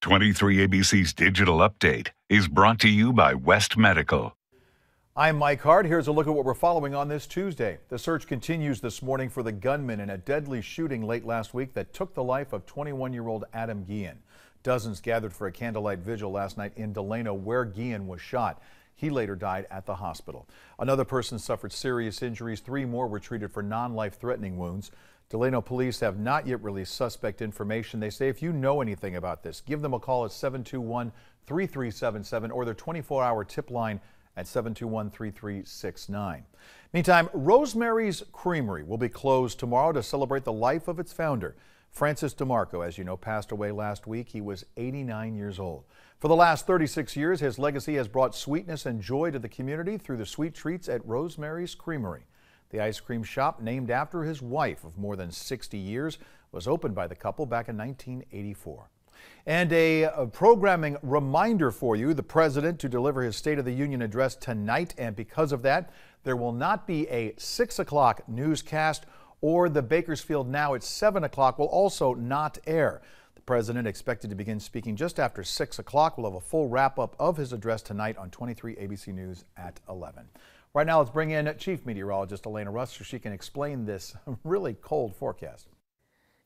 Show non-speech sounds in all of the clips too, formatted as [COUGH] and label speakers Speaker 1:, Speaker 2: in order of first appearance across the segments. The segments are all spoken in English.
Speaker 1: 23ABC's Digital Update is brought to you by West Medical. I'm Mike Hart. Here's a look at what we're following on this Tuesday. The search continues this morning for the gunman in a deadly shooting late last week that took the life of 21 year old Adam Guillen. Dozens gathered for a candlelight vigil last night in Delano, where Guillen was shot. He later died at the hospital. Another person suffered serious injuries. Three more were treated for non life threatening wounds. Delano police have not yet released suspect information. They say if you know anything about this, give them a call at 721 3377 or their 24 hour tip line at 721 3369. Meantime, Rosemary's Creamery will be closed tomorrow to celebrate the life of its founder. Francis DeMarco, as you know, passed away last week. He was 89 years old. For the last 36 years, his legacy has brought sweetness and joy to the community through the sweet treats at Rosemary's Creamery. The ice cream shop, named after his wife of more than 60 years, was opened by the couple back in 1984. And a, a, programming reminder for you the president to deliver his State of the Union address tonight. And because of that, there will not be a 6 o'clock newscast or the Bakersfield Now at 7 o'clock will also not air. The president expected to begin speaking just after 6 o'clock. We'll have a full wrap up of his address tonight on 23 ABC News at 11. Right now, let's bring in Chief Meteorologist Elena so She can explain this [LAUGHS] really cold forecast.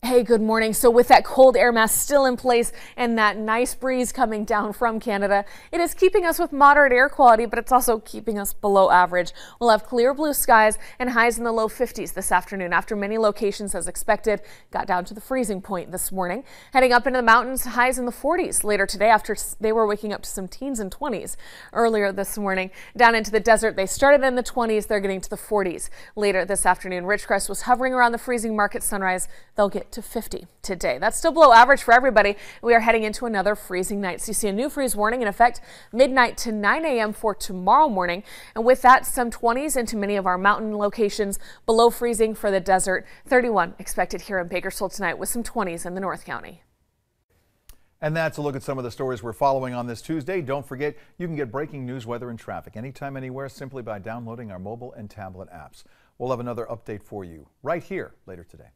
Speaker 2: Hey, good morning. So with that cold air mass still in place and that nice breeze coming down from Canada, it is keeping us with moderate air quality, but it's also keeping us below average. We'll have clear blue skies and highs in the low 50s this afternoon after many locations as expected got down to the freezing point this morning. Heading up into the mountains, highs in the 40s later today after they were waking up to some teens and 20s earlier this morning. Down into the desert, they started in the 20s. They're getting to the 40s later this afternoon. Ridgecrest was hovering around the freezing mark at sunrise. They'll get to 50 today. That's still below average for everybody. We are heading into another freezing night. So you see a new freeze warning in effect midnight to 9 a.m. for tomorrow morning. And with that, some 20s into many of our mountain locations below freezing for the desert. 31 expected here in Bakersfield tonight with some 20s in the North County.
Speaker 1: And that's a look at some of the stories we're following on this Tuesday. Don't forget, you can get breaking news, weather, and traffic anytime, anywhere, simply by downloading our mobile and tablet apps. We'll have another update for you right here later today.